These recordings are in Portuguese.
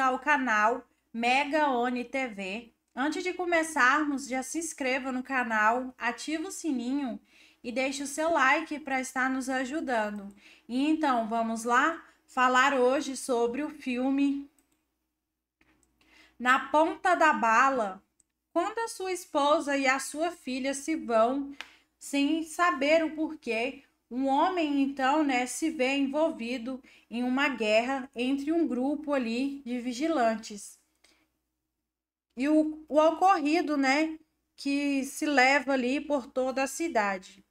ao canal Mega Oni TV. Antes de começarmos, já se inscreva no canal, ativa o sininho e deixe o seu like para estar nos ajudando. E então, vamos lá falar hoje sobre o filme Na Ponta da Bala. Quando a sua esposa e a sua filha se vão sem saber o porquê, um homem então, né, se vê envolvido em uma guerra entre um grupo ali de vigilantes. E o, o ocorrido, né, que se leva ali por toda a cidade.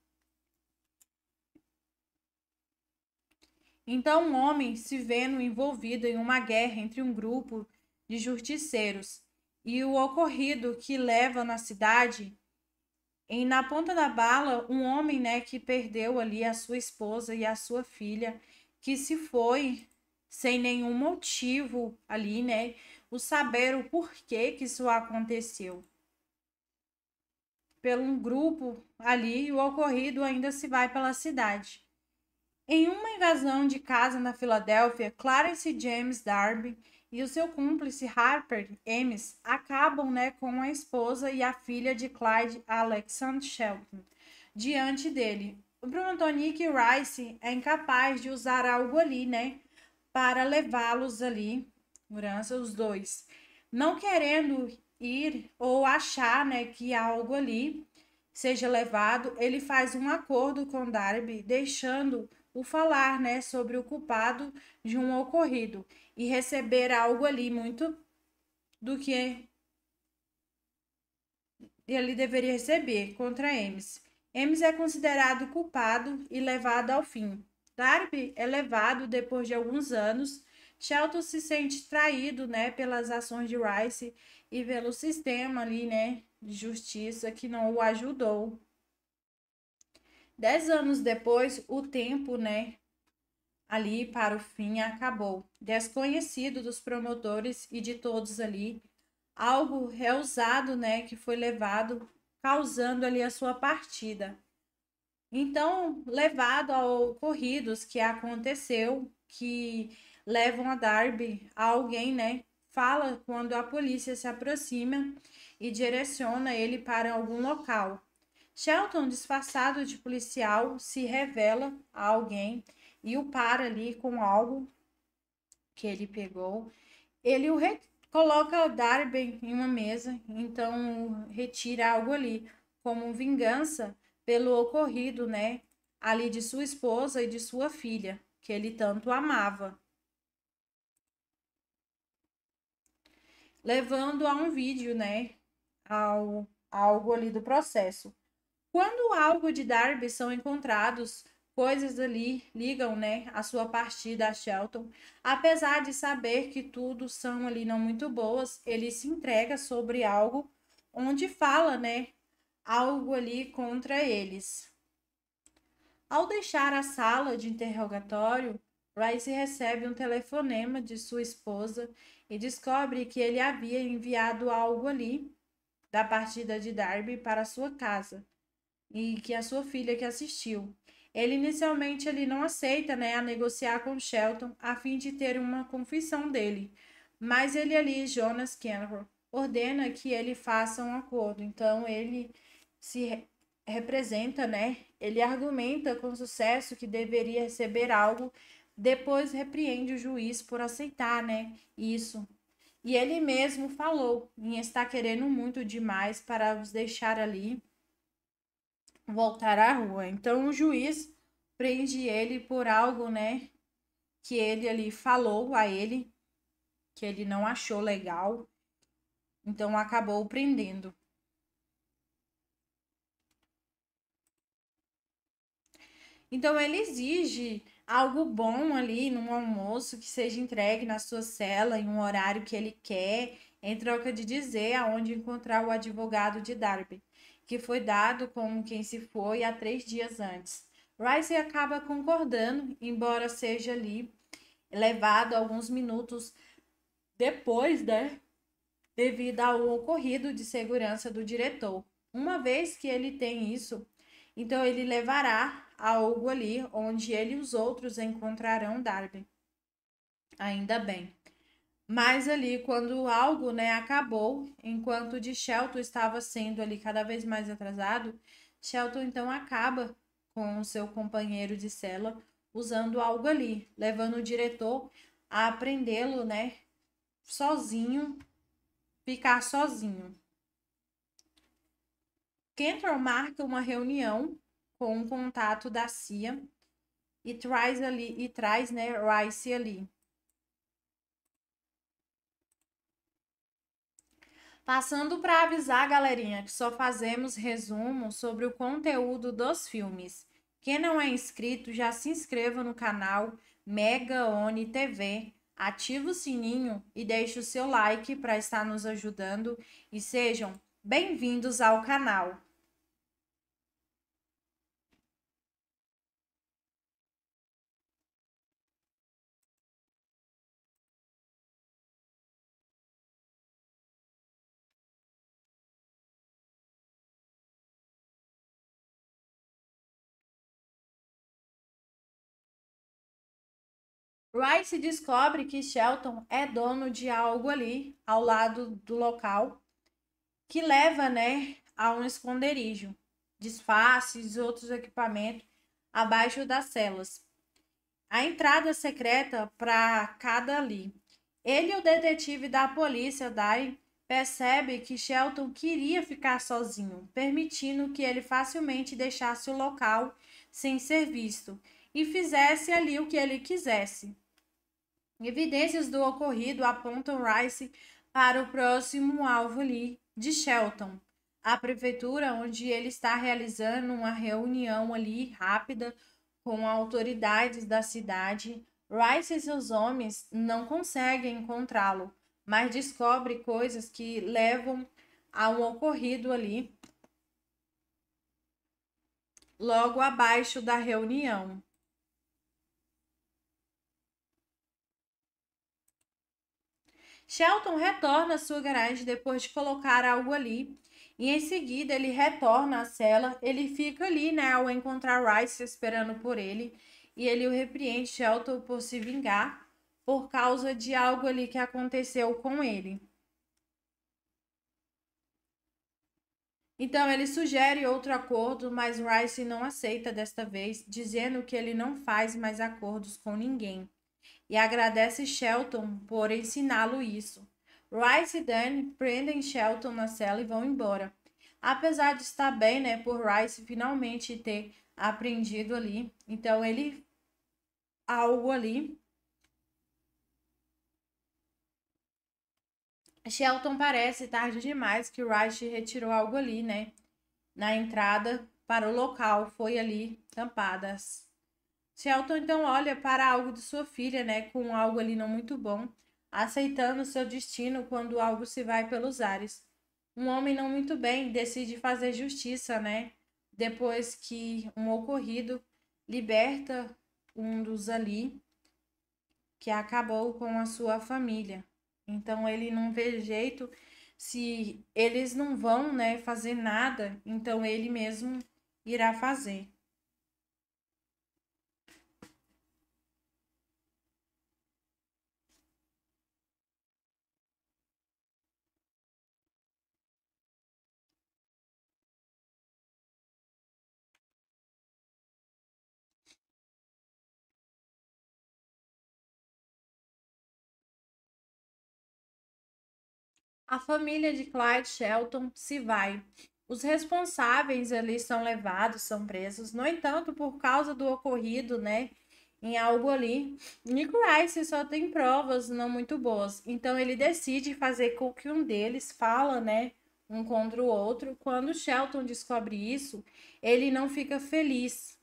Então, um homem se vendo envolvido em uma guerra entre um grupo de justiceiros e o ocorrido que leva na cidade na ponta da bala um homem né que perdeu ali a sua esposa e a sua filha que se foi sem nenhum motivo ali, né? O saber o porquê que isso aconteceu. Pelo um grupo ali, o ocorrido ainda se vai pela cidade. Em uma invasão de casa na Filadélfia, Clarence James Darby e o seu cúmplice Harper Ames acabam né, com a esposa e a filha de Clyde Alexander Shelton diante dele, o Bruno Tonic Rice é incapaz de usar algo ali, né? Para levá-los ali, segurança, os dois. Não querendo ir ou achar, né, que algo ali seja levado, ele faz um acordo com Darby, deixando o falar, né, sobre o culpado de um ocorrido e receber algo ali muito do que ele deveria receber contra Ames. Emes é considerado culpado e levado ao fim. Darby é levado depois de alguns anos. Shelton se sente traído, né, pelas ações de Rice e pelo sistema ali, né, de justiça que não o ajudou. Dez anos depois, o tempo, né, ali para o fim acabou. Desconhecido dos promotores e de todos ali, algo reusado, né, que foi levado causando ali a sua partida. Então, levado a ocorridos que aconteceu, que levam a Darby a alguém, né? Fala quando a polícia se aproxima e direciona ele para algum local. Shelton, disfarçado de policial, se revela a alguém e o para ali com algo que ele pegou. Ele o, re coloca Darby em uma mesa, então retira algo ali, como vingança pelo ocorrido, né? Ali de sua esposa e de sua filha, que ele tanto amava. Levando a um vídeo, né? Ao, algo ali do processo. Quando algo de Darby são encontrados, coisas ali ligam, né, a sua partida a Shelton. Apesar de saber que tudo são ali não muito boas, ele se entrega sobre algo onde fala, né, algo ali contra eles. Ao deixar a sala de interrogatório, Rice recebe um telefonema de sua esposa e descobre que ele havia enviado algo ali da partida de Darby para sua casa e que a sua filha que assistiu. Ele inicialmente ele não aceita, né, a negociar com Shelton a fim de ter uma confissão dele. Mas ele ali, Jonas Kenner ordena que ele faça um acordo. Então ele se re representa, né? Ele argumenta com sucesso que deveria receber algo, depois repreende o juiz por aceitar, né? Isso. E ele mesmo falou em estar querendo muito demais para os deixar ali voltar à rua. Então o juiz prende ele por algo, né, que ele ali falou a ele que ele não achou legal. Então acabou prendendo. Então ele exige algo bom ali num almoço que seja entregue na sua cela em um horário que ele quer, em troca de dizer aonde encontrar o advogado de Darby que foi dado como quem se foi há três dias antes. Rice acaba concordando, embora seja ali levado alguns minutos depois, né? Devido ao ocorrido de segurança do diretor. Uma vez que ele tem isso, então ele levará algo ali onde ele e os outros encontrarão Darby. Ainda bem. Mas ali, quando algo né, acabou, enquanto de Shelton estava sendo ali cada vez mais atrasado, Shelton então acaba com seu companheiro de cela usando algo ali, levando o diretor a aprendê-lo, né, sozinho, ficar sozinho. Kentrell marca uma reunião com um contato da CIA e traz ali e traz, né, Rice ali. Passando para avisar, galerinha, que só fazemos resumo sobre o conteúdo dos filmes. Quem não é inscrito, já se inscreva no canal Mega Oni TV, ative o sininho e deixe o seu like para estar nos ajudando e sejam bem-vindos ao canal. Wright descobre que Shelton é dono de algo ali ao lado do local que leva, né, a um esconderijo, disfarces e outros equipamentos abaixo das celas. A entrada secreta para cada ali. Ele e o detetive da polícia, Dai percebe que Shelton queria ficar sozinho, permitindo que ele facilmente deixasse o local sem ser visto e fizesse ali o que ele quisesse. Evidências do ocorrido apontam Rice para o próximo alvo ali de Shelton, a prefeitura onde ele está realizando uma reunião ali rápida com autoridades da cidade. Rice e seus homens não conseguem encontrá-lo, mas descobre coisas que levam a um ocorrido ali logo abaixo da reunião. Shelton retorna à sua garagem depois de colocar algo ali. E em seguida ele retorna à cela. Ele fica ali, né, ao encontrar Rice esperando por ele. E ele o repreende Shelton por se vingar por causa de algo ali que aconteceu com ele. Então ele sugere outro acordo, mas Rice não aceita desta vez, dizendo que ele não faz mais acordos com ninguém e agradece Shelton por ensiná-lo isso. Rice e Dan prendem Shelton na cela e vão embora. Apesar de estar bem, né, por Rice finalmente ter aprendido ali, então ele algo ali. Shelton parece tarde demais que Rice retirou algo ali, né? Na entrada para o local foi ali tampadas Shelton então olha para algo de sua filha, né, com algo ali não muito bom, aceitando seu destino quando algo se vai pelos ares. Um homem não muito bem decide fazer justiça, né, depois que um ocorrido liberta um dos ali que acabou com a sua família. Então ele não vê jeito se eles não vão, né, fazer nada, então ele mesmo irá fazer. A família de Clyde Shelton se vai. Os responsáveis ali são levados, são presos. No entanto, por causa do ocorrido, né, em algo ali, Nicolás só tem provas não muito boas. Então ele decide fazer com que um deles fala, né, um contra o outro. Quando Shelton descobre isso, ele não fica feliz.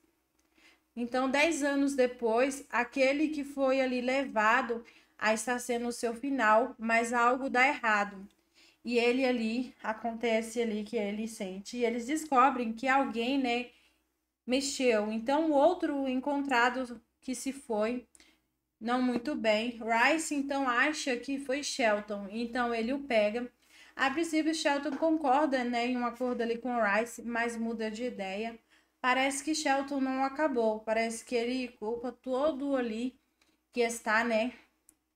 Então, dez anos depois, aquele que foi ali levado a estar sendo o seu final, mas algo dá errado. E ele ali, acontece ali que ele sente. E eles descobrem que alguém, né, mexeu. Então, o outro encontrado que se foi, não muito bem. Rice então acha que foi Shelton, então ele o pega. A princípio, Shelton concorda né, em um acordo ali com Rice, mas muda de ideia. Parece que Shelton não acabou, parece que ele culpa todo ali que está, né,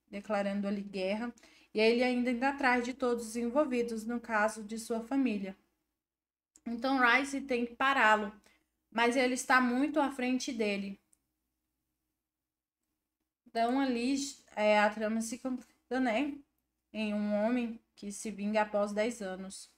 declarando ali guerra, e ele ainda está atrás de todos os envolvidos, no caso de sua família. Então Rice tem que pará-lo, mas ele está muito à frente dele. Então ali é, a trama se completa, né? Em um homem que se vinga após 10 anos.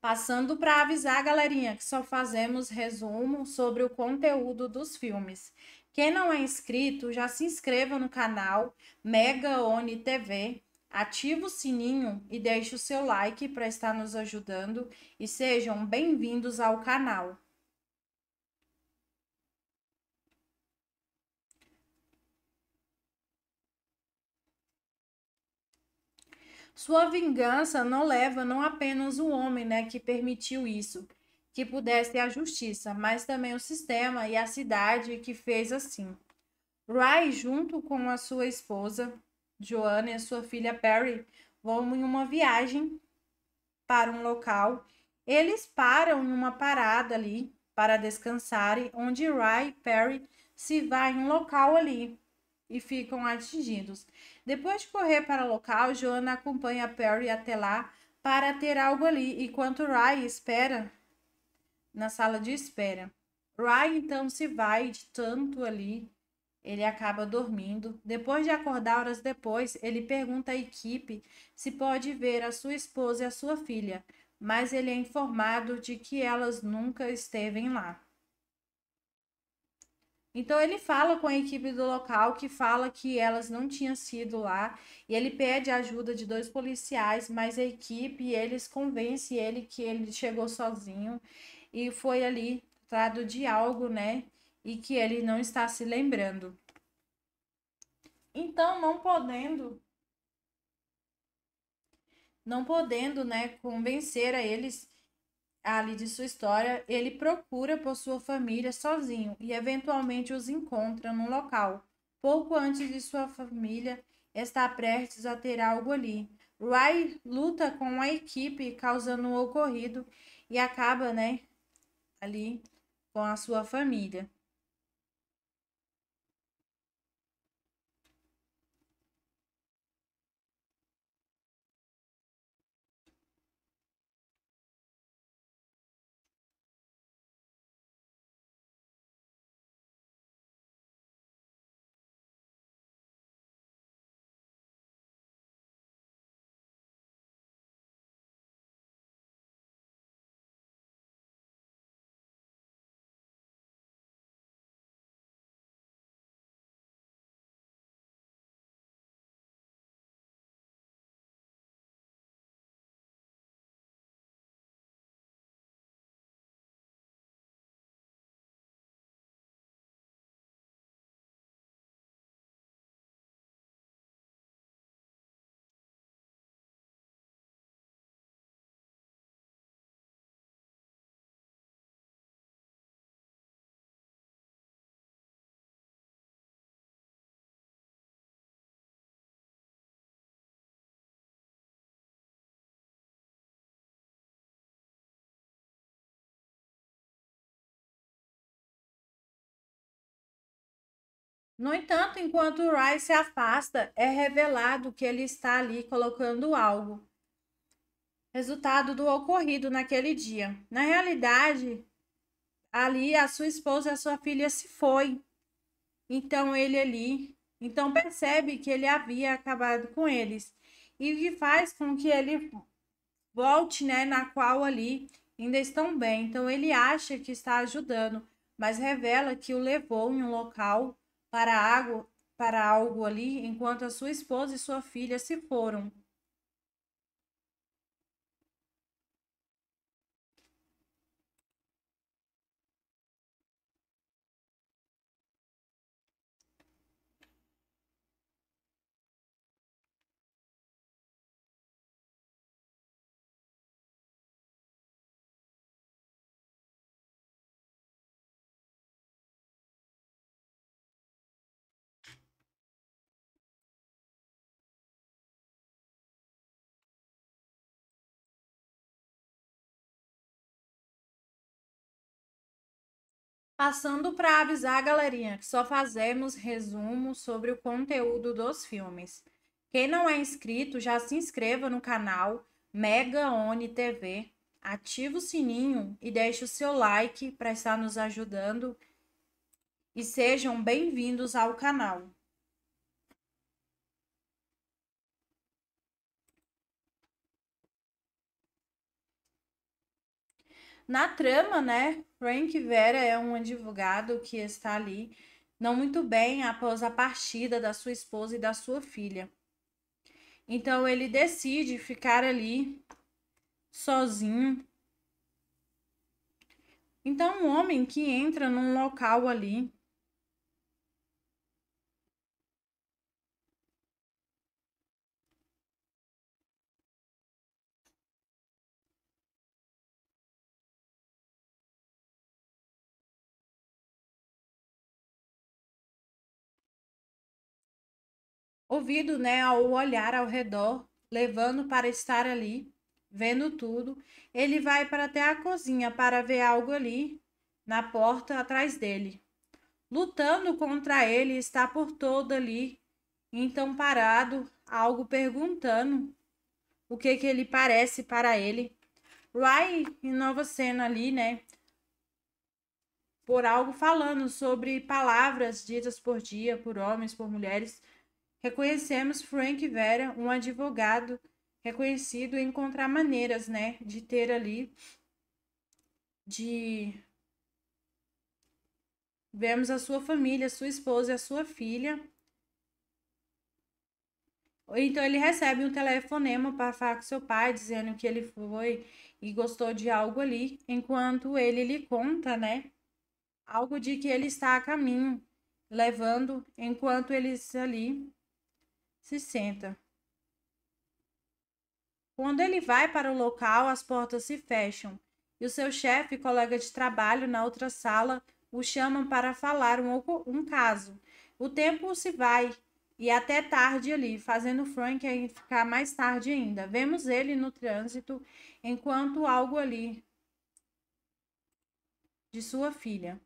Passando para avisar a galerinha que só fazemos resumo sobre o conteúdo dos filmes. Quem não é inscrito, já se inscreva no canal Mega Oni TV, ativa o sininho e deixe o seu like para estar nos ajudando e sejam bem-vindos ao canal. Sua vingança não leva não apenas o homem né, que permitiu isso, que pudesse a justiça, mas também o sistema e a cidade que fez assim. Rai, junto com a sua esposa, Joana, e a sua filha Perry, vão em uma viagem para um local. Eles param em uma parada ali para e onde Rai e Perry se vai em um local ali e ficam atingidos. Depois de correr para o local, Joana acompanha Perry até lá para ter algo ali, enquanto Rai espera na sala de espera. Ryan então se vai de tanto ali, ele acaba dormindo. Depois de acordar horas depois, ele pergunta à equipe se pode ver a sua esposa e a sua filha, mas ele é informado de que elas nunca estevem lá. Então ele fala com a equipe do local que fala que elas não tinham sido lá e ele pede a ajuda de dois policiais, mas a equipe eles convence ele que ele chegou sozinho e foi ali tratado de algo, né? E que ele não está se lembrando. Então, não podendo não podendo, né, convencer a eles ali de sua história, ele procura por sua família sozinho e eventualmente os encontra num local. Pouco antes de sua família estar prestes a ter algo ali. Rai luta com a equipe causando o um ocorrido e acaba, né, ali com a sua família. No entanto, enquanto Rai se afasta, é revelado que ele está ali colocando algo. Resultado do ocorrido naquele dia. Na realidade, ali a sua esposa e a sua filha se foi. Então ele ali, então percebe que ele havia acabado com eles e que faz com que ele volte, né, na qual ali ainda estão bem. Então ele acha que está ajudando, mas revela que o levou em um local para, água, para algo ali, enquanto a sua esposa e sua filha se foram. Passando para avisar a galerinha que só fazemos resumo sobre o conteúdo dos filmes. Quem não é inscrito, já se inscreva no canal Mega Oni TV, ativa o sininho e deixe o seu like para estar nos ajudando e sejam bem-vindos ao canal. Na trama, né, Frank Vera é um advogado que está ali não muito bem após a partida da sua esposa e da sua filha. Então ele decide ficar ali sozinho. Então um homem que entra num local ali ouvido né, ao olhar ao redor, levando para estar ali, vendo tudo. Ele vai para até a cozinha para ver algo ali na porta atrás dele. Lutando contra ele, está por todo ali, então parado, algo perguntando o que que ele parece para ele. Ryan nova cena ali, né? Por algo falando sobre palavras ditas por dia, por homens, por mulheres, Reconhecemos Frank Vera, um advogado reconhecido, encontrar maneiras, né, de ter ali, de vemos a sua família, a sua esposa e a sua filha. Então ele recebe um telefonema para falar com seu pai, dizendo que ele foi e gostou de algo ali, enquanto ele lhe conta, né? Algo de que ele está a caminho, levando, enquanto eles ali se senta. Quando ele vai para o local, as portas se fecham e o seu chefe e colega de trabalho na outra sala o chamam para falar um, um caso. O tempo se vai e até tarde ali, fazendo Frank ficar mais tarde ainda. Vemos ele no trânsito enquanto algo ali de sua filha.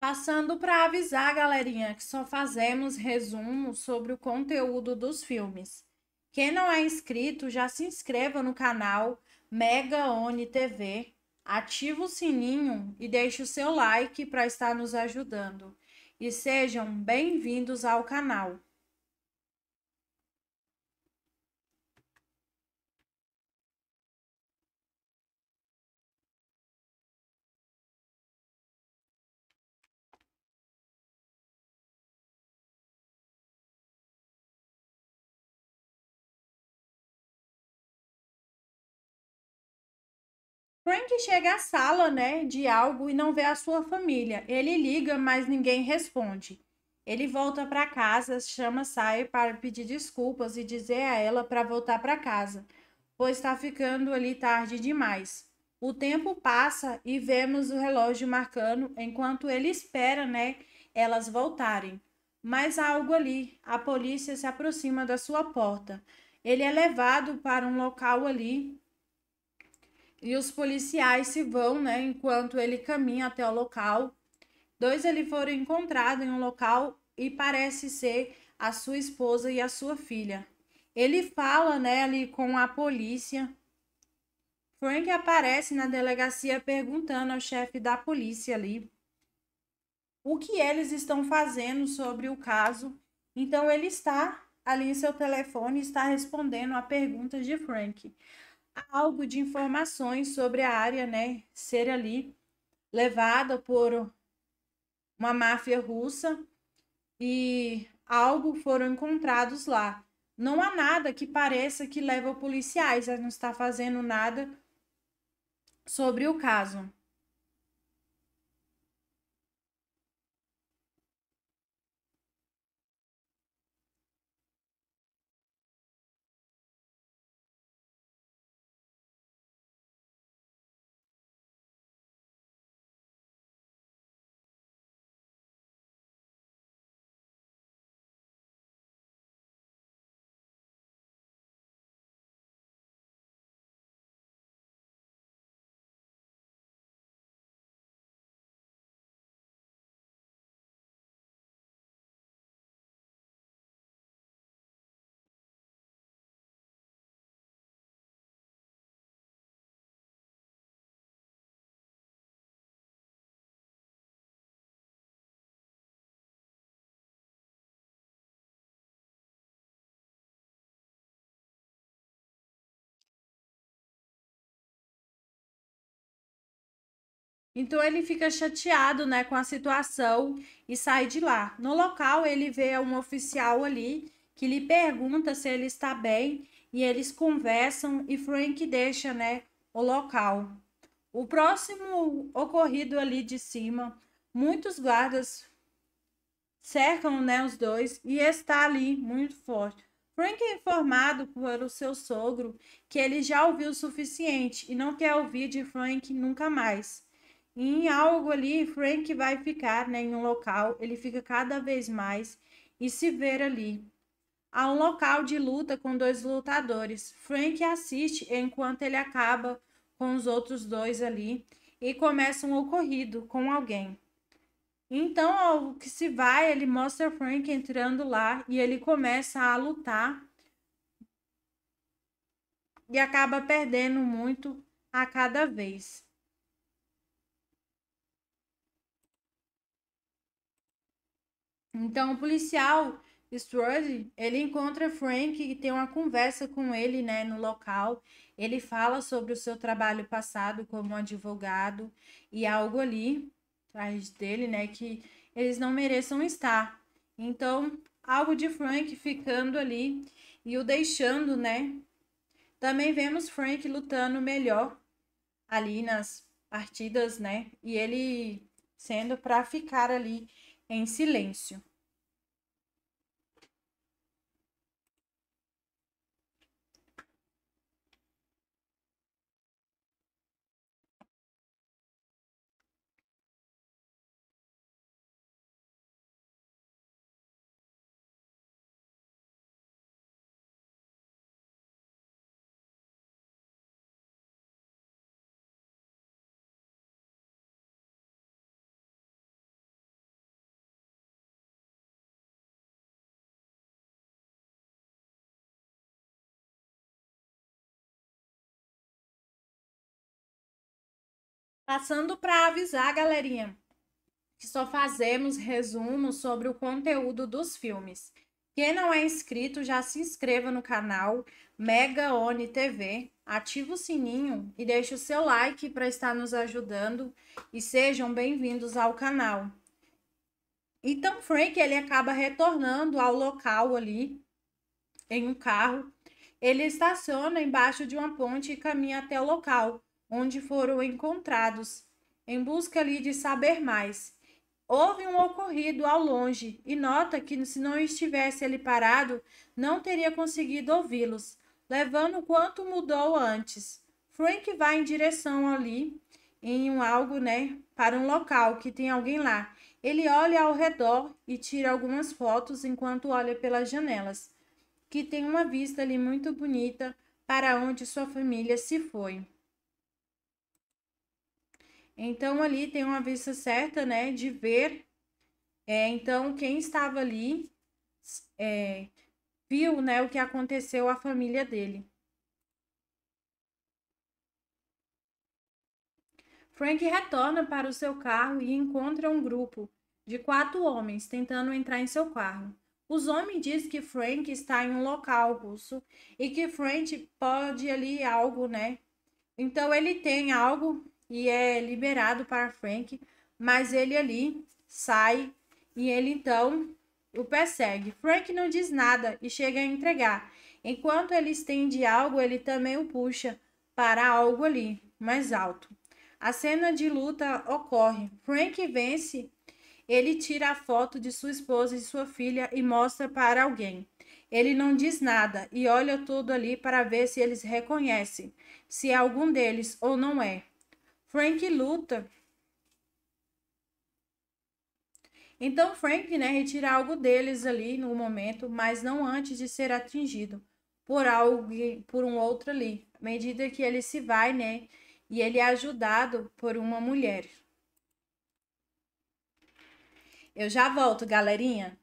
Passando para avisar, galerinha, que só fazemos resumo sobre o conteúdo dos filmes. Quem não é inscrito, já se inscreva no canal Mega Oni TV, ativa o sininho e deixe o seu like para estar nos ajudando. E sejam bem-vindos ao canal. Frank chega à sala, né, de algo e não vê a sua família. Ele liga, mas ninguém responde. Ele volta para casa, chama Sai para pedir desculpas e dizer a ela para voltar para casa, pois está ficando ali tarde demais. O tempo passa e vemos o relógio marcando enquanto ele espera, né, elas voltarem. Mas há algo ali. A polícia se aproxima da sua porta. Ele é levado para um local ali e os policiais se vão, né, enquanto ele caminha até o local. Dois ele foram encontrados em um local e parece ser a sua esposa e a sua filha. Ele fala, né, ali com a polícia. Frank aparece na delegacia perguntando ao chefe da polícia ali o que eles estão fazendo sobre o caso. Então ele está ali em seu telefone está respondendo a pergunta de Frank algo de informações sobre a área, né? Ser ali levada por uma máfia russa e algo foram encontrados lá. Não há nada que pareça que leva policiais, ela não está fazendo nada sobre o caso. Então ele fica chateado, né, com a situação e sai de lá. No local ele vê um oficial ali que lhe pergunta se ele está bem e eles conversam e Frank deixa, né, o local. O próximo ocorrido ali de cima, muitos guardas cercam, né, os dois e está ali muito forte. Frank é informado pelo seu sogro que ele já ouviu o suficiente e não quer ouvir de Frank nunca mais. E em algo ali, Frank vai ficar né, em um local, ele fica cada vez mais e se ver ali. Há um local de luta com dois lutadores. Frank assiste enquanto ele acaba com os outros dois ali e começa um ocorrido com alguém. Então, ao que se vai, ele mostra Frank entrando lá e ele começa a lutar e acaba perdendo muito a cada vez. Então, o policial Strud, ele encontra Frank e tem uma conversa com ele, né, no local. Ele fala sobre o seu trabalho passado como advogado e algo ali atrás dele, né, que eles não mereçam estar. Então, algo de Frank ficando ali e o deixando, né? Também vemos Frank lutando melhor ali nas partidas, né? E ele sendo para ficar ali em silêncio. Passando para avisar, galerinha, que só fazemos resumos sobre o conteúdo dos filmes. Quem não é inscrito, já se inscreva no canal Mega Oni TV, ativa o sininho e deixe o seu like para estar nos ajudando e sejam bem-vindos ao canal. Então, Frank, ele acaba retornando ao local ali em um carro. Ele estaciona embaixo de uma ponte e caminha até o local onde foram encontrados, em busca ali de saber mais. Houve um ocorrido ao longe e nota que, se não estivesse ele parado, não teria conseguido ouvi-los, levando quanto mudou antes. Frank vai em direção ali, em um algo, né, para um local que tem alguém lá. Ele olha ao redor e tira algumas fotos enquanto olha pelas janelas, que tem uma vista ali muito bonita para onde sua família se foi. Então, ali tem uma vista certa, né, de ver. É, então, quem estava ali é, viu, né, o que aconteceu à família dele. Frank retorna para o seu carro e encontra um grupo de quatro homens tentando entrar em seu carro. Os homens dizem que Frank está em um local russo e que Frank pode ali algo, né? Então ele tem algo e é liberado para Frank, mas ele ali sai e ele então o persegue. Frank não diz nada e chega a entregar. Enquanto ele estende algo, ele também o puxa para algo ali, mais alto. A cena de luta ocorre. Frank vence, ele tira a foto de sua esposa e sua filha e mostra para alguém. Ele não diz nada e olha tudo ali para ver se eles reconhecem, se é algum deles ou não é. Frank luta. Então Frank, né, retira algo deles ali no momento, mas não antes de ser atingido por algo, por um outro ali. À medida que ele se vai, né, e ele é ajudado por uma mulher. Eu já volto, galerinha.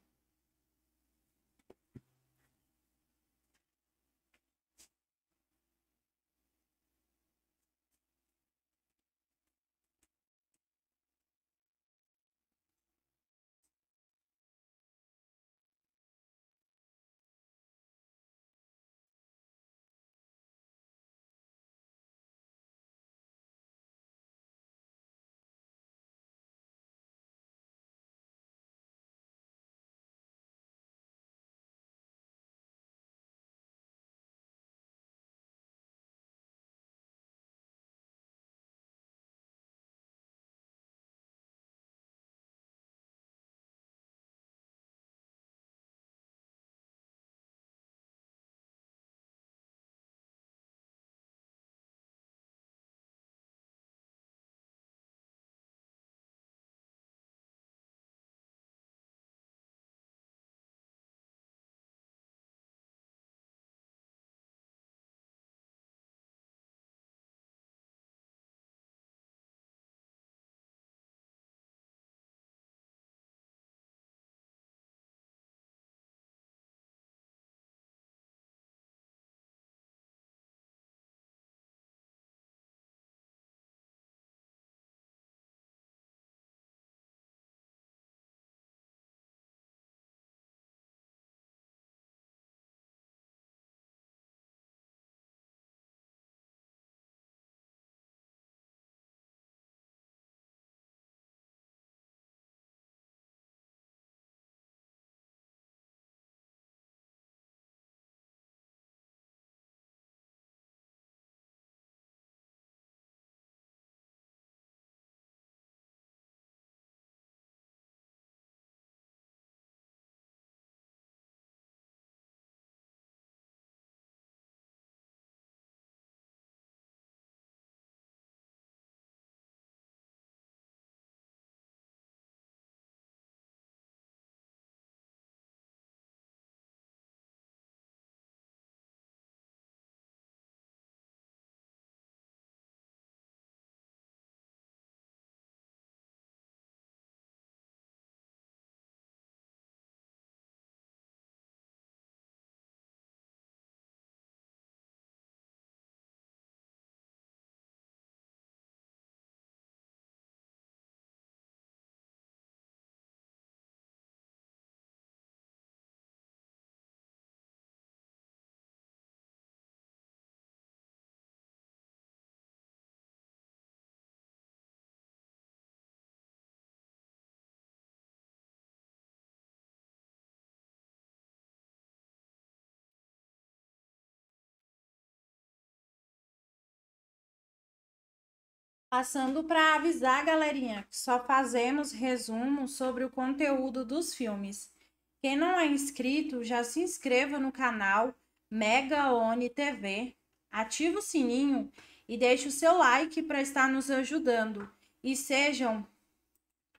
Passando para avisar a galerinha que só fazemos resumo sobre o conteúdo dos filmes. Quem não é inscrito, já se inscreva no canal Mega One TV, ative o sininho e deixe o seu like para estar nos ajudando. E sejam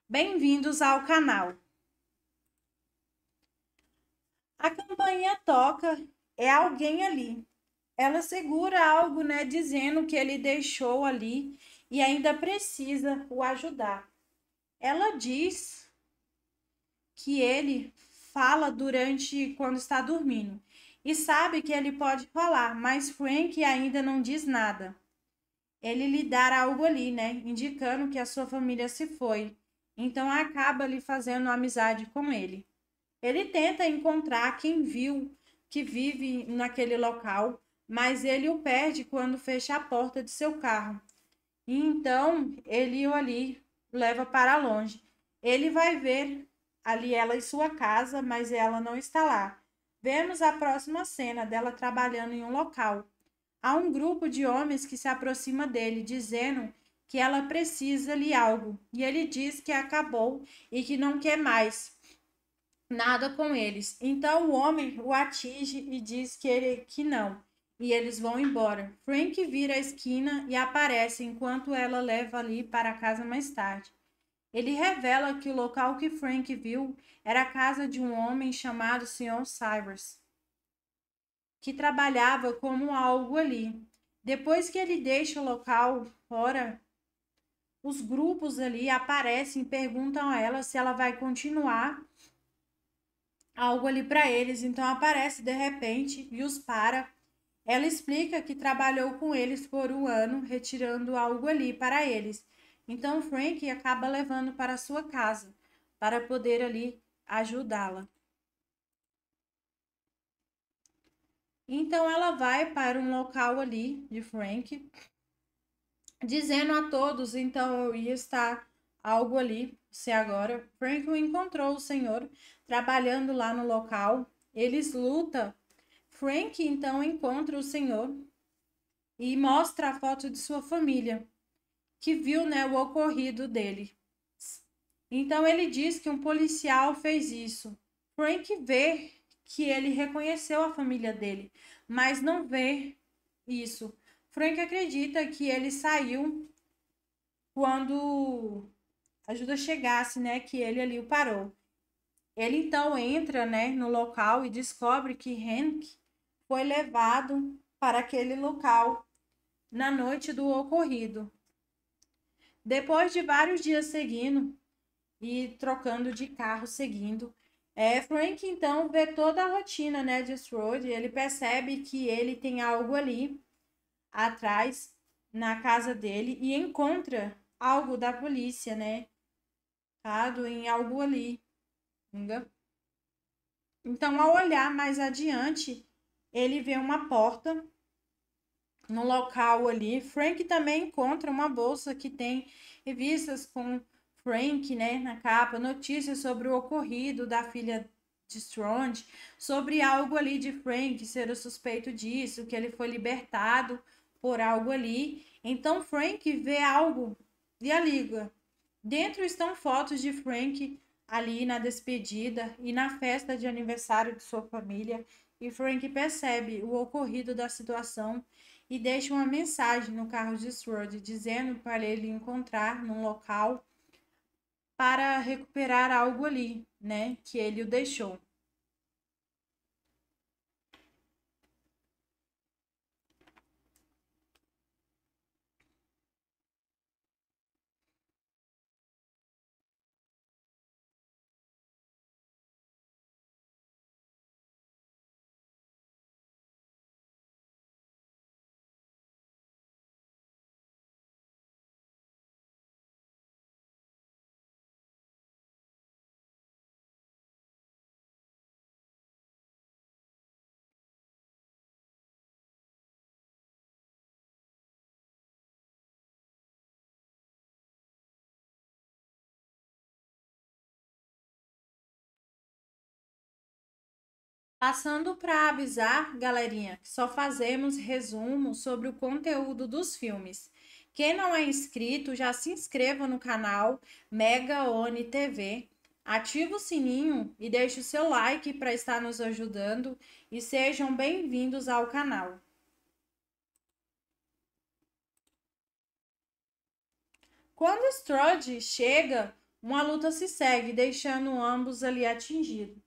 bem-vindos ao canal. A campainha toca, é alguém ali. Ela segura algo, né, dizendo que ele deixou ali e ainda precisa o ajudar. Ela diz que ele fala durante quando está dormindo e sabe que ele pode falar, mas Frank ainda não diz nada. Ele lhe dá algo ali, né? Indicando que a sua família se foi. Então acaba lhe fazendo amizade com ele. Ele tenta encontrar quem viu que vive naquele local, mas ele o perde quando fecha a porta de seu carro. E então ele o ali leva para longe. Ele vai ver ali ela em sua casa, mas ela não está lá. Vemos a próxima cena dela trabalhando em um local. Há um grupo de homens que se aproxima dele, dizendo que ela precisa lhe algo, e ele diz que acabou e que não quer mais nada com eles. Então o homem o atinge e diz que ele que não, e eles vão embora. Frank vira a esquina e aparece enquanto ela leva ali para casa mais tarde. Ele revela que o local que Frank viu era a casa de um homem chamado Sr. Cyrus, que trabalhava como algo ali. Depois que ele deixa o local fora, os grupos ali aparecem e perguntam a ela se ela vai continuar algo ali para eles. Então aparece de repente e os para ela explica que trabalhou com eles por um ano, retirando algo ali para eles. Então Frank acaba levando para sua casa para poder ali ajudá-la. Então ela vai para um local ali de Frank, dizendo a todos, então eu ia estar algo ali, se agora Frank encontrou o Senhor trabalhando lá no local. Eles lutam Frank então encontra o senhor e mostra a foto de sua família, que viu né, o ocorrido dele. Então ele diz que um policial fez isso. Frank vê que ele reconheceu a família dele, mas não vê isso. Frank acredita que ele saiu quando a ajuda chegasse, né, que ele ali o parou. Ele então entra, né, no local e descobre que Hank foi levado para aquele local na noite do ocorrido. Depois de vários dias seguindo e trocando de carro seguindo, é, Frank então vê toda a rotina né, de Strode, ele percebe que ele tem algo ali atrás na casa dele e encontra algo da polícia, né? Tado em algo ali. Então, ao olhar mais adiante, ele vê uma porta no local ali. Frank também encontra uma bolsa que tem revistas com Frank, né, na capa, notícias sobre o ocorrido da filha de Strong, sobre algo ali de Frank ser o suspeito disso, que ele foi libertado por algo ali. Então Frank vê algo e a liga. Dentro estão fotos de Frank ali na despedida e na festa de aniversário de sua família e Frank percebe o ocorrido da situação e deixa uma mensagem no carro de Sword dizendo para ele encontrar num local para recuperar algo ali, né, que ele o deixou. Passando para avisar, galerinha, que só fazemos resumo sobre o conteúdo dos filmes. Quem não é inscrito, já se inscreva no canal Mega One TV, ativa o sininho e deixe o seu like para estar nos ajudando e sejam bem-vindos ao canal. Quando Strode chega, uma luta se segue, deixando ambos ali atingidos.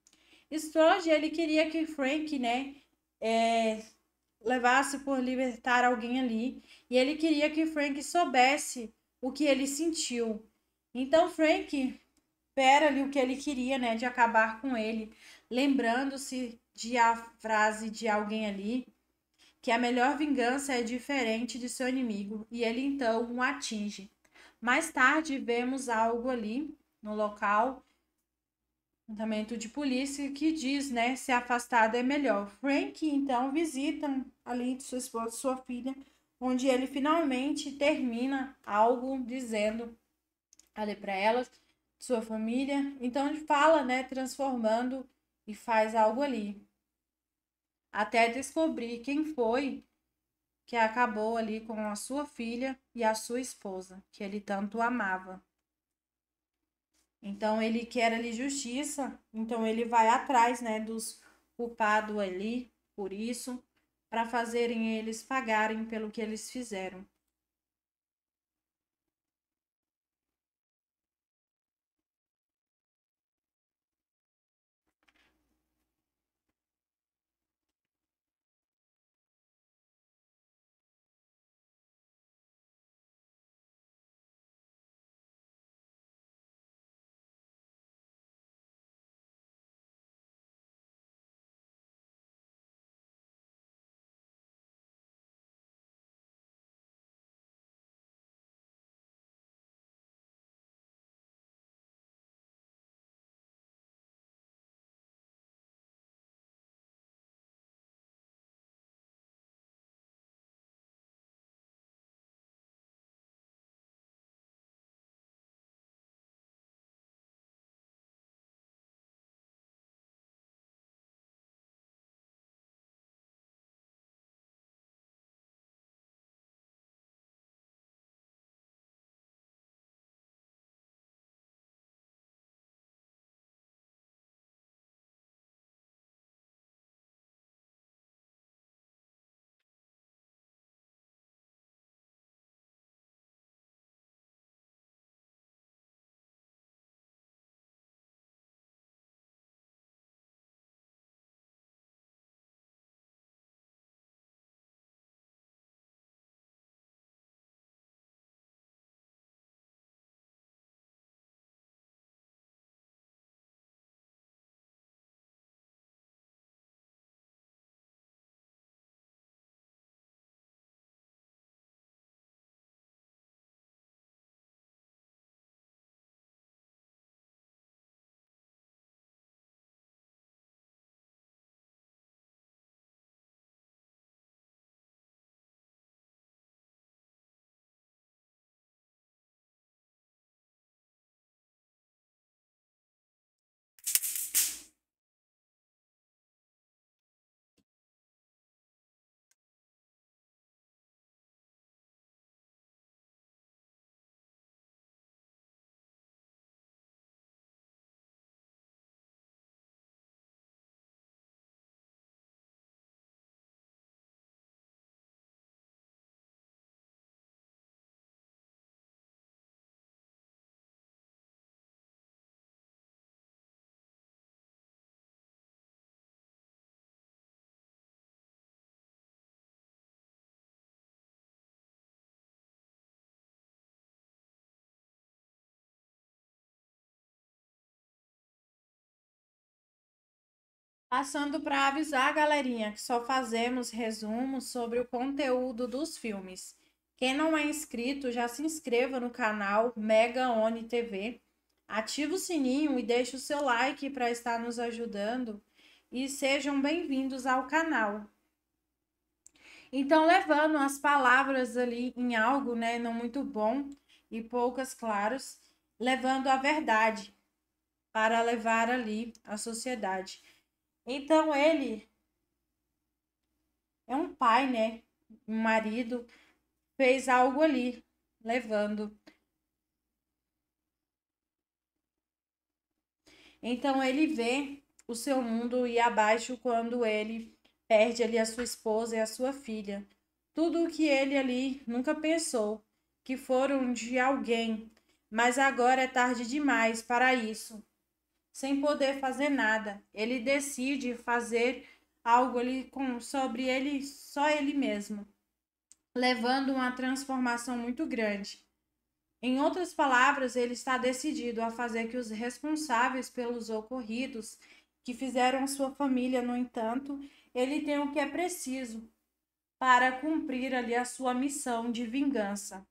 Strange ele queria que Frank, né, é, levasse por libertar alguém ali. E ele queria que Frank soubesse o que ele sentiu. Então, Frank espera ali o que ele queria, né, de acabar com ele, lembrando-se de a frase de alguém ali que a melhor vingança é diferente de seu inimigo e ele então o atinge. Mais tarde vemos algo ali no local departamento de polícia que diz, né, se afastada é melhor. Frank então visita além de sua esposa sua filha, onde ele finalmente termina algo dizendo ali para ela, sua família. Então ele fala, né, transformando e faz algo ali. Até descobrir quem foi que acabou ali com a sua filha e a sua esposa, que ele tanto amava. Então ele quer ali justiça, então ele vai atrás, né, dos culpados ali por isso, para fazerem eles pagarem pelo que eles fizeram. Passando para avisar a galerinha que só fazemos resumos sobre o conteúdo dos filmes. Quem não é inscrito, já se inscreva no canal Mega Oni TV. Ative o sininho e deixe o seu like para estar nos ajudando e sejam bem-vindos ao canal. Então, levando as palavras ali em algo, né, não muito bom e poucas claras, levando a verdade para levar ali a sociedade. Então ele é um pai, né? Um marido fez algo ali, levando. Então ele vê o seu mundo ir abaixo quando ele perde ali a sua esposa e a sua filha. Tudo o que ele ali nunca pensou que foram de alguém, mas agora é tarde demais para isso sem poder fazer nada. Ele decide fazer algo ali com, sobre ele, só ele mesmo, levando uma transformação muito grande. Em outras palavras, ele está decidido a fazer que os responsáveis pelos ocorridos que fizeram sua família, no entanto, ele tenha o que é preciso para cumprir ali a sua missão de vingança.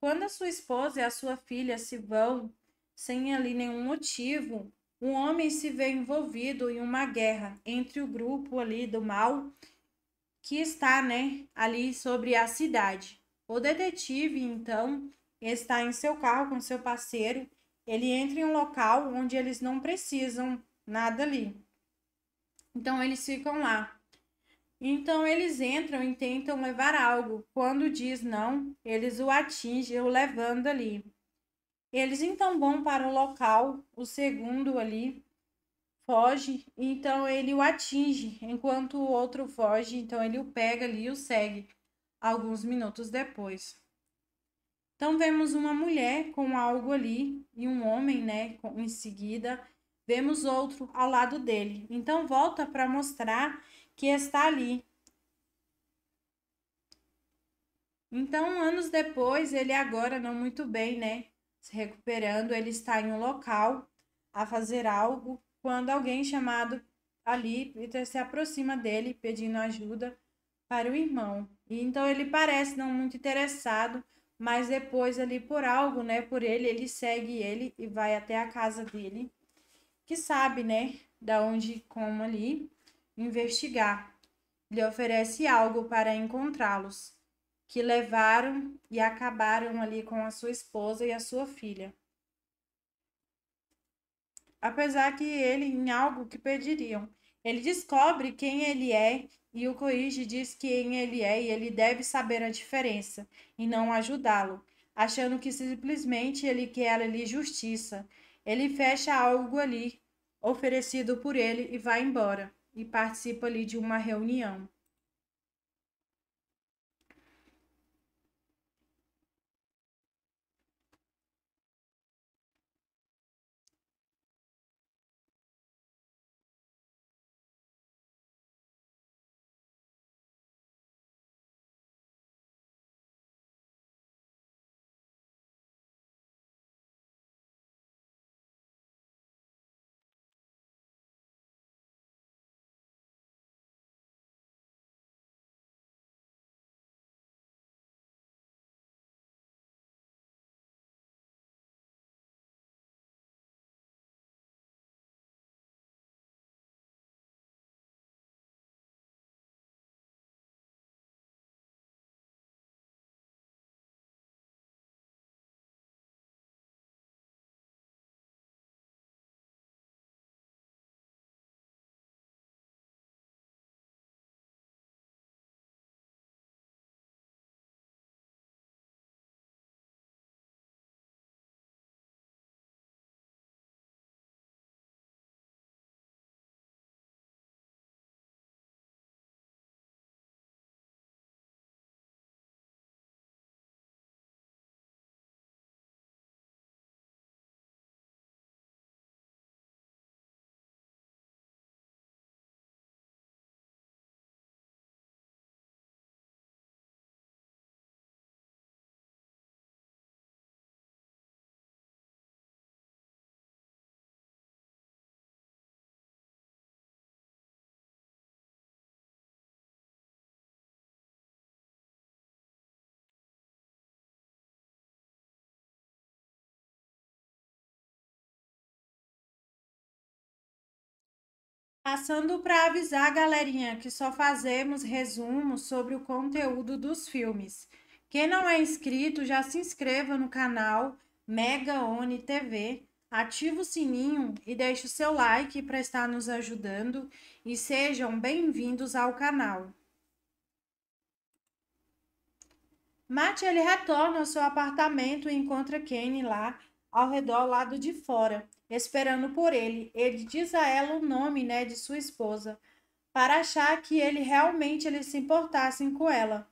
Quando a sua esposa e a sua filha se vão sem ali nenhum motivo, um homem se vê envolvido em uma guerra entre o grupo ali do mal que está, né, ali sobre a cidade. O detetive, então, está em seu carro com seu parceiro. Ele entra em um local onde eles não precisam nada ali. Então eles ficam lá. Então eles entram e tentam levar algo. Quando diz não, eles o atingem, o levando ali. Eles então vão para o local, o segundo ali foge, então ele o atinge, enquanto o outro foge, então ele o pega ali e o segue alguns minutos depois. Então vemos uma mulher com algo ali e um homem, né, em seguida, vemos outro ao lado dele. Então volta para mostrar que está ali. Então anos depois, ele agora não muito bem, né, se recuperando, ele está em um local a fazer algo quando alguém chamado ali se aproxima dele pedindo ajuda para o irmão. E então ele parece não muito interessado, mas depois ali por algo, né, por ele, ele segue ele e vai até a casa dele, que sabe, né, da onde como ali investigar. ele oferece algo para encontrá-los que levaram e acabaram ali com a sua esposa e a sua filha. Apesar que ele, em algo que pediriam, ele descobre quem ele é e o Corrige diz quem ele é e ele deve saber a diferença e não ajudá-lo, achando que simplesmente ele quer ali justiça. Ele fecha algo ali oferecido por ele e vai embora e participa ali de uma reunião. Passando para avisar a galerinha que só fazemos resumos sobre o conteúdo dos filmes. Quem não é inscrito, já se inscreva no canal Mega Oni TV, ativa o sininho e deixe o seu like para estar nos ajudando e sejam bem-vindos ao canal. Matt ele retorna ao seu apartamento e encontra Kenny lá ao redor lado de fora esperando por ele. Ele diz a ela o nome, né, de sua esposa, para achar que ele realmente ele se importassem com ela.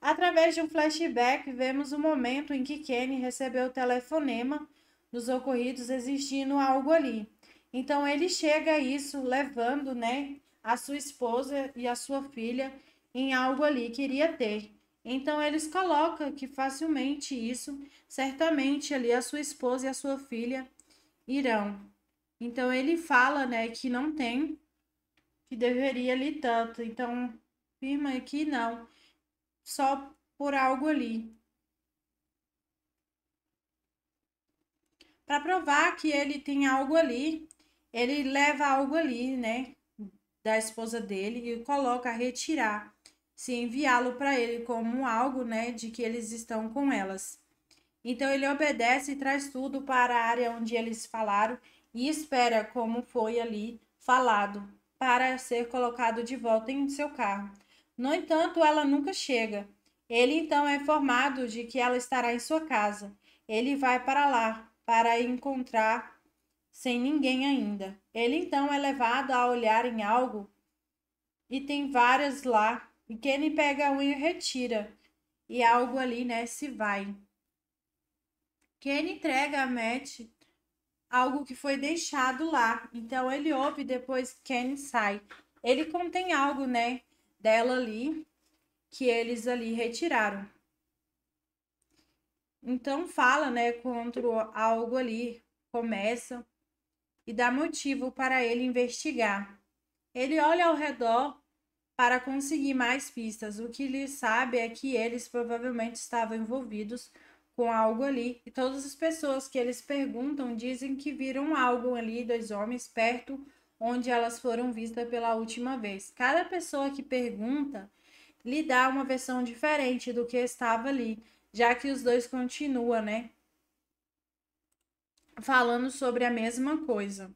Através de um flashback, vemos o momento em que Kenny recebeu o telefonema dos ocorridos existindo algo ali. Então ele chega a isso levando, né, a sua esposa e a sua filha em algo ali que iria ter. Então eles colocam que facilmente isso, certamente ali a sua esposa e a sua filha irão. Então ele fala, né, que não tem, que deveria ali tanto. Então firma que não, só por algo ali. Para provar que ele tem algo ali, ele leva algo ali, né, da esposa dele e coloca a retirar, se enviá-lo para ele como algo, né, de que eles estão com elas. Então ele obedece e traz tudo para a área onde eles falaram e espera como foi ali falado para ser colocado de volta em seu carro. No entanto, ela nunca chega. Ele então é informado de que ela estará em sua casa. Ele vai para lá para encontrar sem ninguém ainda. Ele então é levado a olhar em algo e tem várias lá. E Kenny pega a unha e retira. E algo ali, né, se vai. Ken entrega a Matt algo que foi deixado lá. Então ele ouve depois Ken sai. Ele contém algo, né, dela ali que eles ali retiraram. Então fala, né, contra algo ali, começa e dá motivo para ele investigar. Ele olha ao redor para conseguir mais pistas. O que ele sabe é que eles provavelmente estavam envolvidos com algo ali, e todas as pessoas que eles perguntam dizem que viram algo ali, dois homens perto onde elas foram vistas pela última vez. Cada pessoa que pergunta lhe dá uma versão diferente do que estava ali, já que os dois continuam, né? Falando sobre a mesma coisa.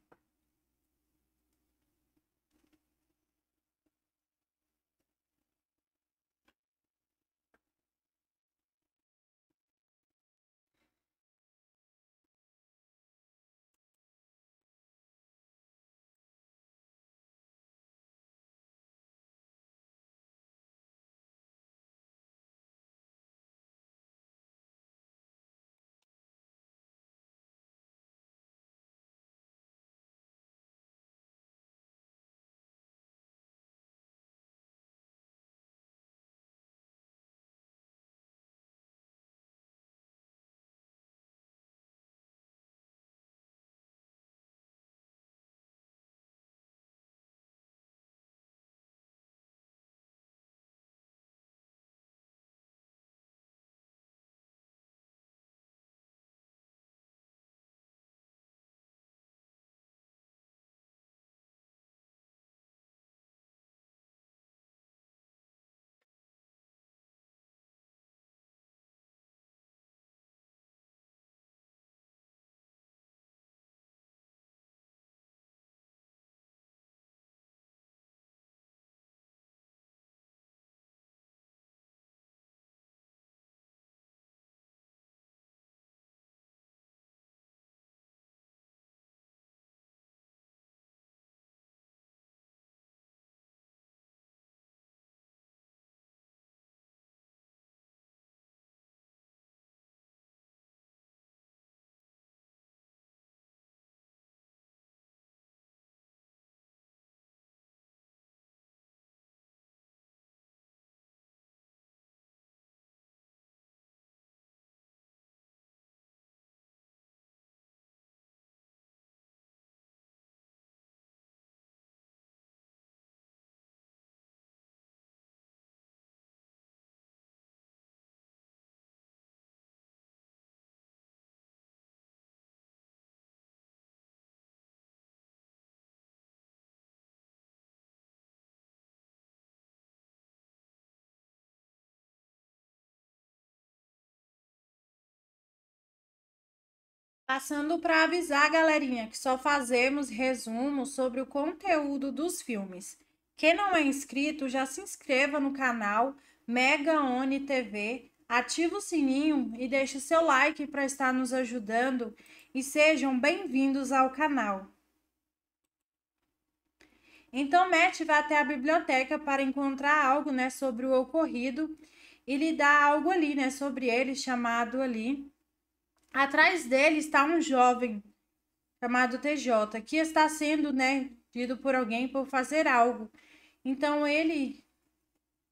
Passando para avisar, galerinha, que só fazemos resumos sobre o conteúdo dos filmes. Quem não é inscrito, já se inscreva no canal Mega One TV, ativa o sininho e deixe seu like para estar nos ajudando e sejam bem-vindos ao canal. Então, Matt vai até a biblioteca para encontrar algo, né, sobre o ocorrido e lhe dá algo ali, né, sobre ele chamado ali Atrás dele está um jovem chamado TJ, que está sendo, né, tido por alguém por fazer algo. Então ele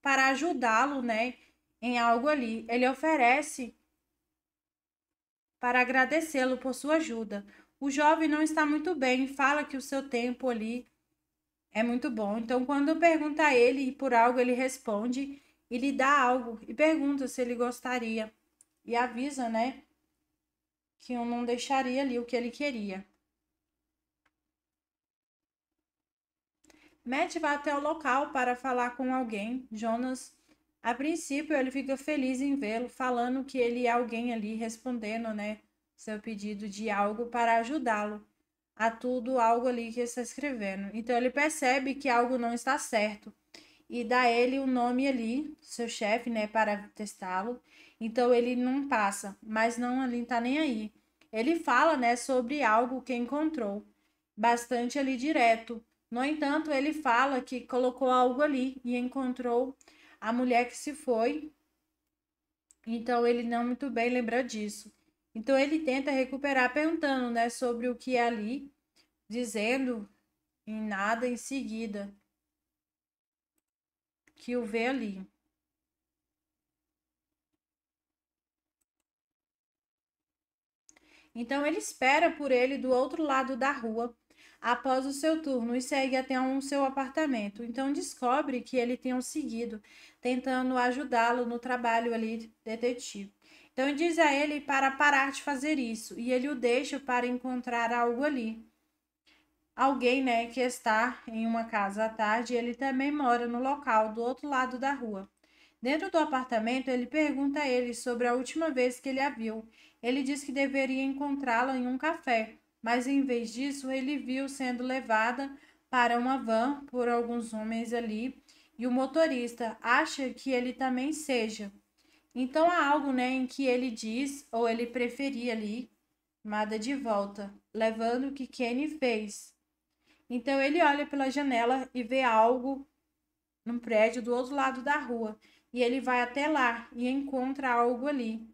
para ajudá-lo, né, em algo ali, ele oferece para agradecê-lo por sua ajuda. O jovem não está muito bem, fala que o seu tempo ali é muito bom. Então, quando pergunta a ele por algo, ele responde e lhe dá algo e pergunta se ele gostaria e avisa, né, que eu não deixaria ali o que ele queria. Matt vai até o local para falar com alguém. Jonas, a princípio, ele fica feliz em vê-lo, falando que ele é alguém ali, respondendo, né, seu pedido de algo para ajudá-lo a tudo, algo ali que está escrevendo. Então ele percebe que algo não está certo e dá ele o um nome ali, seu chefe, né, para testá-lo. Então ele não passa, mas não ali tá nem aí. Ele fala, né, sobre algo que encontrou, bastante ali direto. No entanto, ele fala que colocou algo ali e encontrou a mulher que se foi. Então ele não muito bem lembra disso. Então ele tenta recuperar perguntando, né, sobre o que é ali, dizendo em nada em seguida que o vê ali. Então ele espera por ele do outro lado da rua após o seu turno e segue até um seu apartamento. Então descobre que ele tem um seguido, tentando ajudá-lo no trabalho ali detetive. Então diz a ele para parar de fazer isso e ele o deixa para encontrar algo ali. Alguém, né, que está em uma casa à tarde, ele também mora no local do outro lado da rua. Dentro do apartamento, ele pergunta a ele sobre a última vez que ele a viu ele disse que deveria encontrá-la em um café, mas em vez disso ele viu sendo levada para uma van por alguns homens ali e o motorista acha que ele também seja. Então há algo né, em que ele diz, ou ele preferia ali, Mada de volta, levando o que Kenny fez. Então ele olha pela janela e vê algo num prédio do outro lado da rua. E ele vai até lá e encontra algo ali.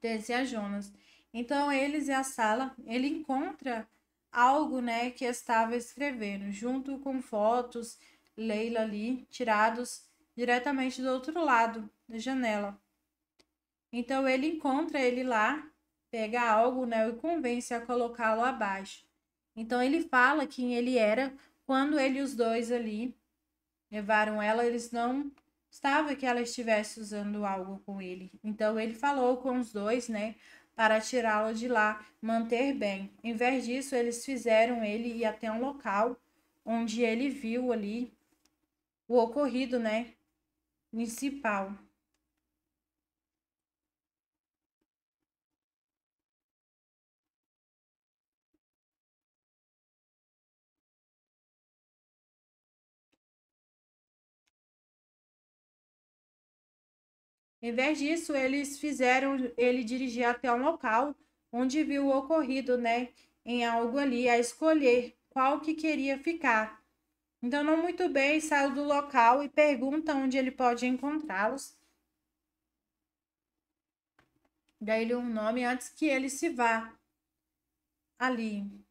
Tese Jonas. Então eles e a sala, ele encontra algo, né, que estava escrevendo, junto com fotos Leila ali tirados diretamente do outro lado da janela. Então ele encontra ele lá, pega algo, né, e convence a colocá-lo abaixo. Então ele fala quem ele era quando ele e os dois ali levaram ela, eles não Estava que ela estivesse usando algo com ele. Então ele falou com os dois, né? Para tirá lo de lá, manter bem. Em vez disso, eles fizeram ele ir até um local onde ele viu ali o ocorrido, né? principal. Em vez disso, eles fizeram ele dirigir até um local onde viu o ocorrido, né? Em algo ali, a escolher qual que queria ficar. Então, não muito bem, saiu do local e pergunta onde ele pode encontrá-los. dá ele um nome antes que ele se vá ali.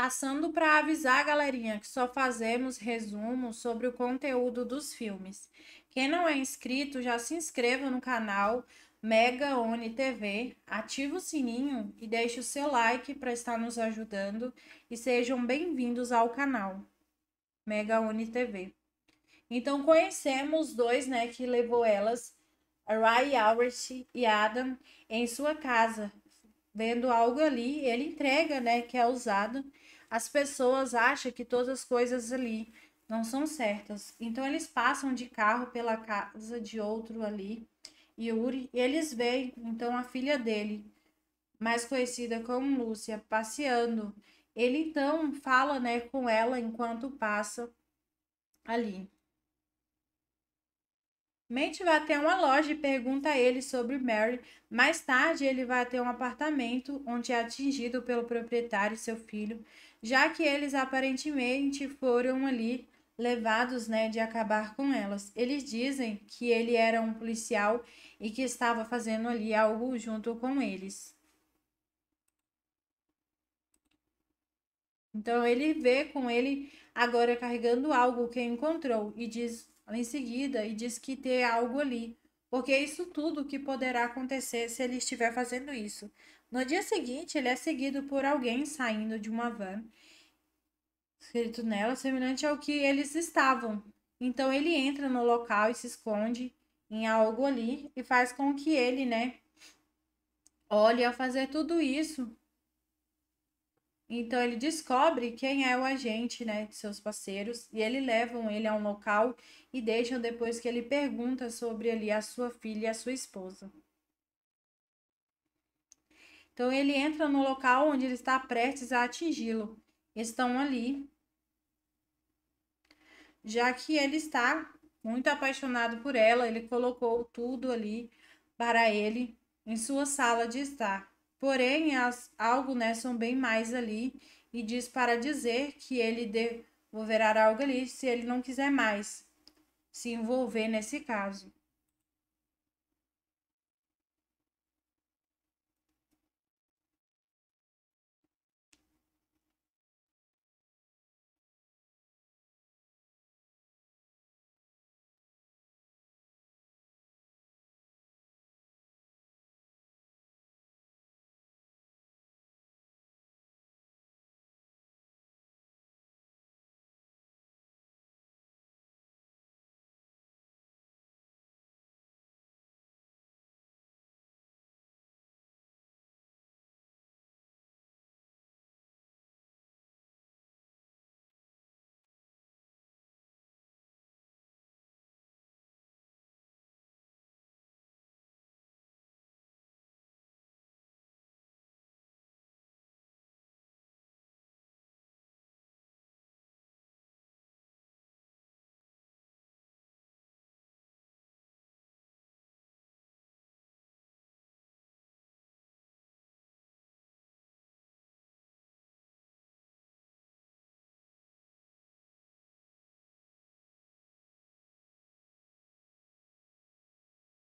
Passando para avisar a galerinha que só fazemos resumo sobre o conteúdo dos filmes. Quem não é inscrito, já se inscreva no canal Mega One TV, ativa o sininho e deixe o seu like para estar nos ajudando e sejam bem-vindos ao canal Mega One TV. Então conhecemos dois, né, que levou elas, Ray Albert e Adam, em sua casa, vendo algo ali, ele entrega, né, que é usado as pessoas acham que todas as coisas ali não são certas. Então eles passam de carro pela casa de outro ali, Yuri, e eles veem então a filha dele, mais conhecida como Lúcia, passeando. Ele então fala, né, com ela enquanto passa ali. Mente vai até uma loja e pergunta a ele sobre Mary. Mais tarde, ele vai até um apartamento onde é atingido pelo proprietário e seu filho já que eles aparentemente foram ali levados né, de acabar com elas. Eles dizem que ele era um policial e que estava fazendo ali algo junto com eles. Então ele vê com ele agora carregando algo que encontrou e diz em seguida e diz que tem algo ali, porque é isso tudo que poderá acontecer se ele estiver fazendo isso. No dia seguinte, ele é seguido por alguém saindo de uma van, escrito nela, semelhante ao que eles estavam. Então ele entra no local e se esconde em algo ali e faz com que ele, né, olhe ao fazer tudo isso. Então ele descobre quem é o agente, né, de seus parceiros e ele levam ele a um local e deixam depois que ele pergunta sobre ali a sua filha e a sua esposa. Então ele entra no local onde ele está prestes a atingi-lo. Estão ali, já que ele está muito apaixonado por ela, ele colocou tudo ali para ele em sua sala de estar. Porém, as, algo Nelson né, bem mais ali e diz para dizer que ele devolverá algo ali se ele não quiser mais se envolver nesse caso.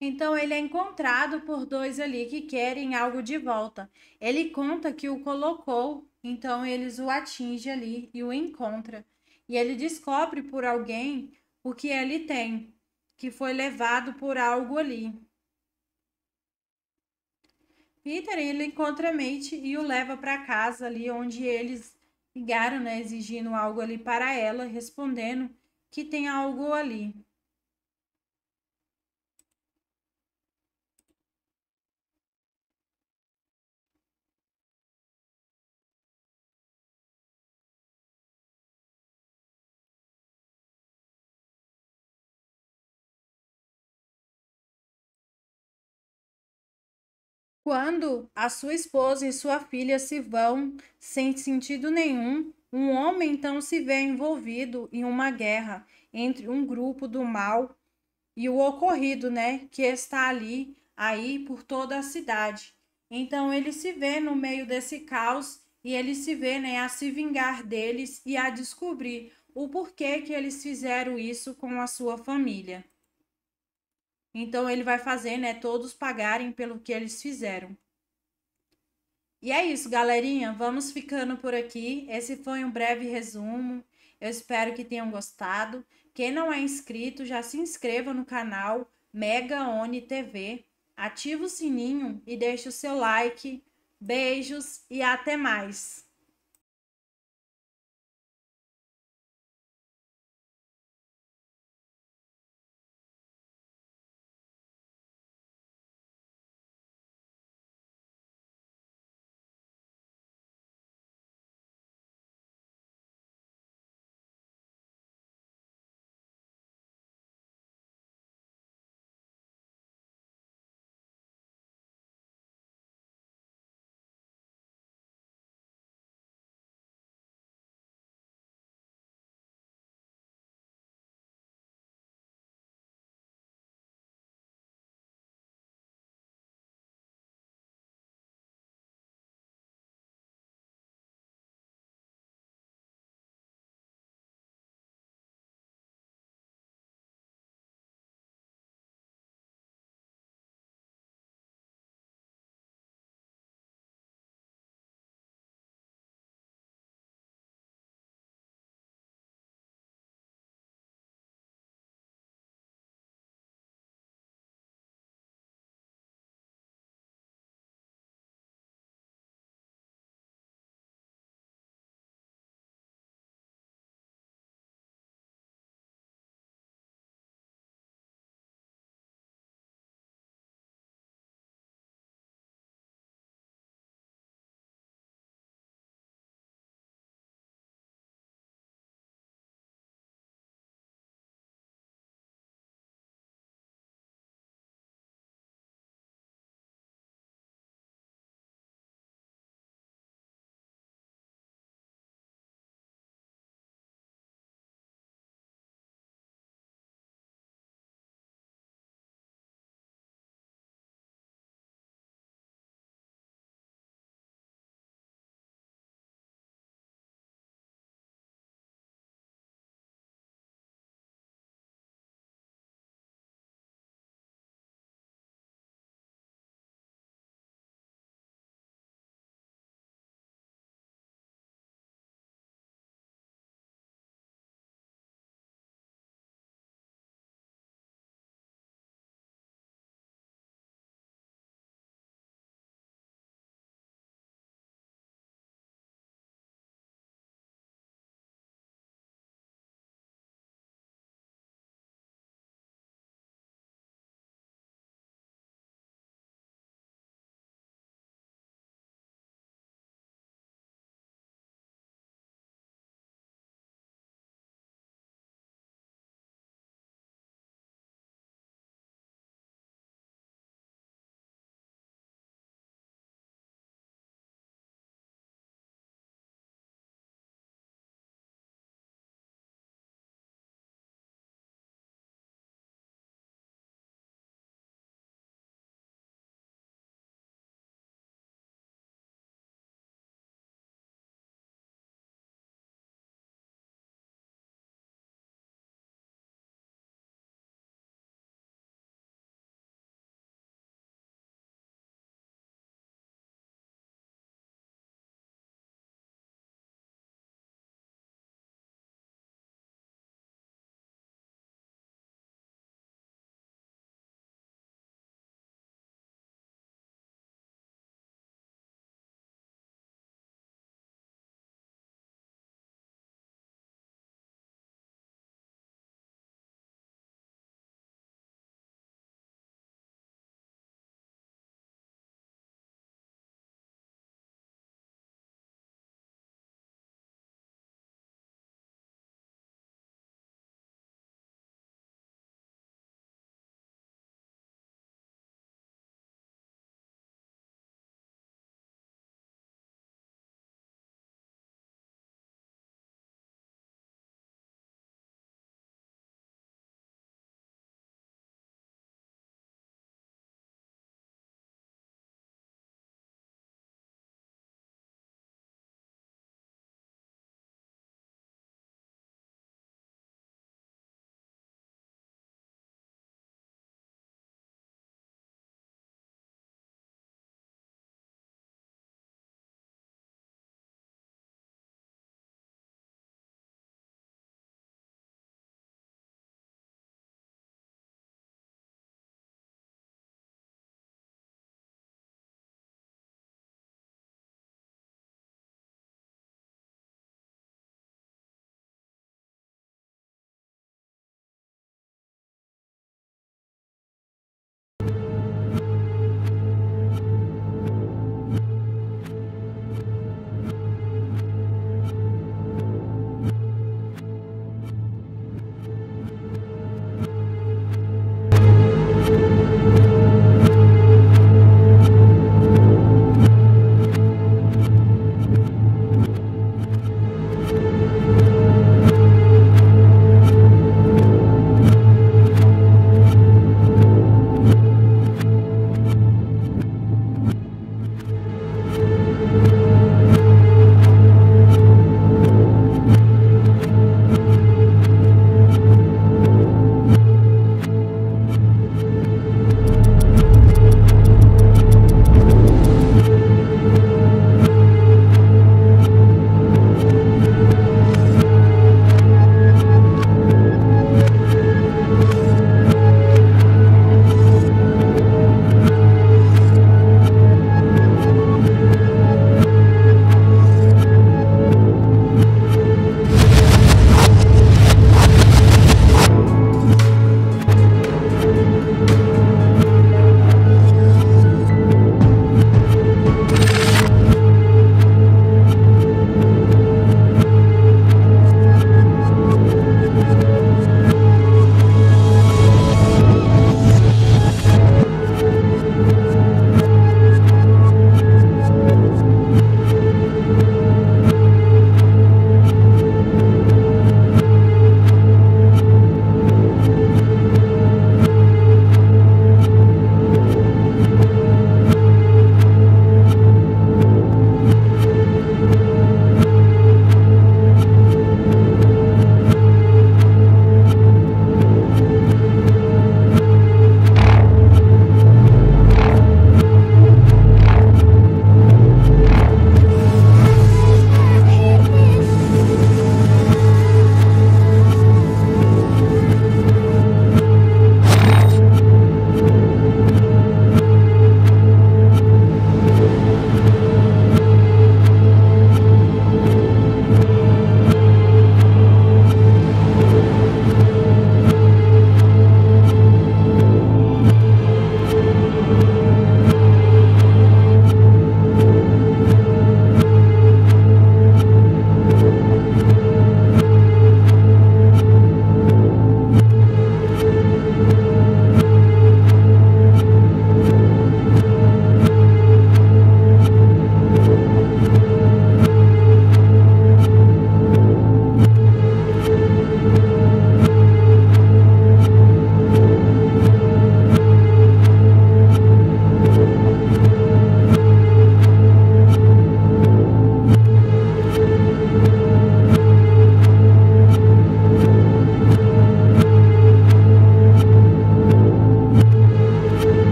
Então ele é encontrado por dois ali que querem algo de volta. Ele conta que o colocou, então eles o atingem ali e o encontra. E ele descobre por alguém o que ele tem, que foi levado por algo ali. Peter ele encontra mente e o leva para casa ali onde eles ligaram, né, exigindo algo ali para ela, respondendo que tem algo ali. Quando a sua esposa e sua filha se vão sem sentido nenhum, um homem então se vê envolvido em uma guerra entre um grupo do mal e o ocorrido, né, que está ali aí por toda a cidade. Então ele se vê no meio desse caos e ele se vê, né, a se vingar deles e a descobrir o porquê que eles fizeram isso com a sua família. Então ele vai fazer, né, todos pagarem pelo que eles fizeram. E é isso, galerinha. Vamos ficando por aqui. Esse foi um breve resumo. Eu espero que tenham gostado. Quem não é inscrito, já se inscreva no canal Mega Oni TV. Ative o sininho e deixe o seu like. Beijos e até mais!